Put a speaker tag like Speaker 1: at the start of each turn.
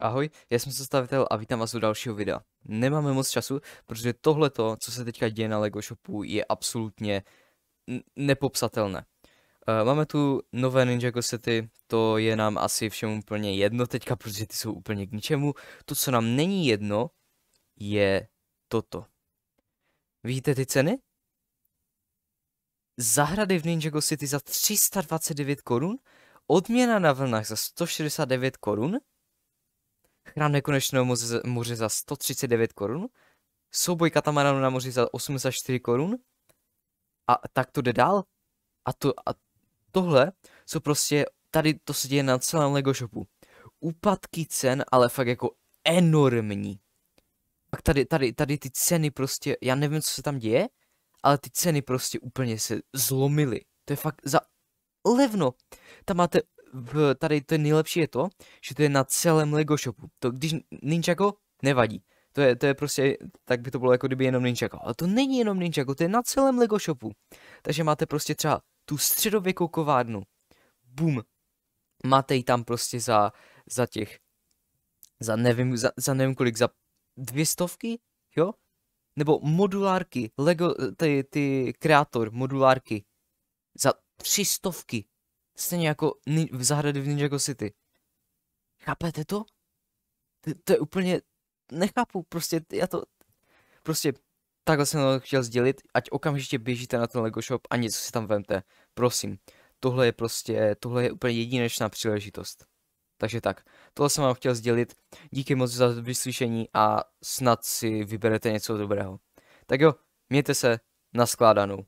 Speaker 1: Ahoj, já jsem sestavitel a vítám vás u dalšího videa. Nemáme moc času, protože tohleto, co se teďka děje na LEGO Shopu, je absolutně nepopsatelné. Uh, máme tu nové Ninjago sety, to je nám asi všem úplně jedno teďka, protože ty jsou úplně k ničemu. To, co nám není jedno, je toto. Vidíte ty ceny? Zahrady v Ninjago City za 329 korun, odměna na vlnách za 169 korun, Krám nekonečného moře za 139 korun, souboj katamaranu na moři za 84 korun a tak to jde dál. A, to, a tohle jsou prostě, tady to se děje na celém LEGO shopu. Úpadky cen, ale fakt jako enormní. Pak tady, tady, tady ty ceny prostě, já nevím, co se tam děje, ale ty ceny prostě úplně se zlomily. To je fakt za levno. Tam máte v tady to je nejlepší je to, že to je na celém LEGO shopu. To když Ninjago nevadí. To je, to je prostě, tak by to bylo jako kdyby jenom Ninjago. Ale to není jenom Ninjago, to je na celém LEGO shopu. Takže máte prostě třeba tu středověkou kovárnu. Bum. Máte ji tam prostě za, za těch, za nevím, za, za nevím kolik, za dvě stovky, jo? Nebo modulárky, LEGO, ty, ty kreator modulárky, za tři stovky, Stejně jako v zahrady v Ninjago City. Chápete to? to? To je úplně... Nechápu, prostě já to... Prostě takhle jsem to chtěl sdělit, ať okamžitě běžíte na ten LEGO shop a něco si tam vemte. Prosím, tohle je prostě, tohle je úplně jedinečná příležitost. Takže tak, tohle jsem vám chtěl sdělit. Díky moc za vyslyšení a snad si vyberete něco dobrého. Tak jo, mějte se, naskládanou.